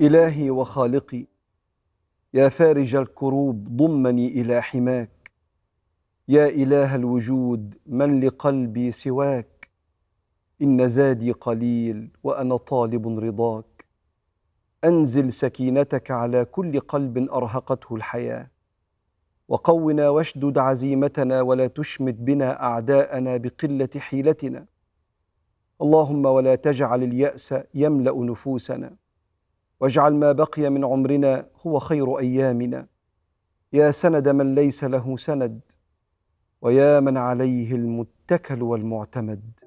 إلهي وخالقي يا فارج الكروب ضمني إلى حماك يا إله الوجود من لقلبي سواك إن زادي قليل وأنا طالب رضاك أنزل سكينتك على كل قلب أرهقته الحياة وقونا واشدد عزيمتنا ولا تشمت بنا أعداءنا بقلة حيلتنا اللهم ولا تجعل الياس يملا نفوسنا واجعل ما بقي من عمرنا هو خير ايامنا يا سند من ليس له سند ويا من عليه المتكل والمعتمد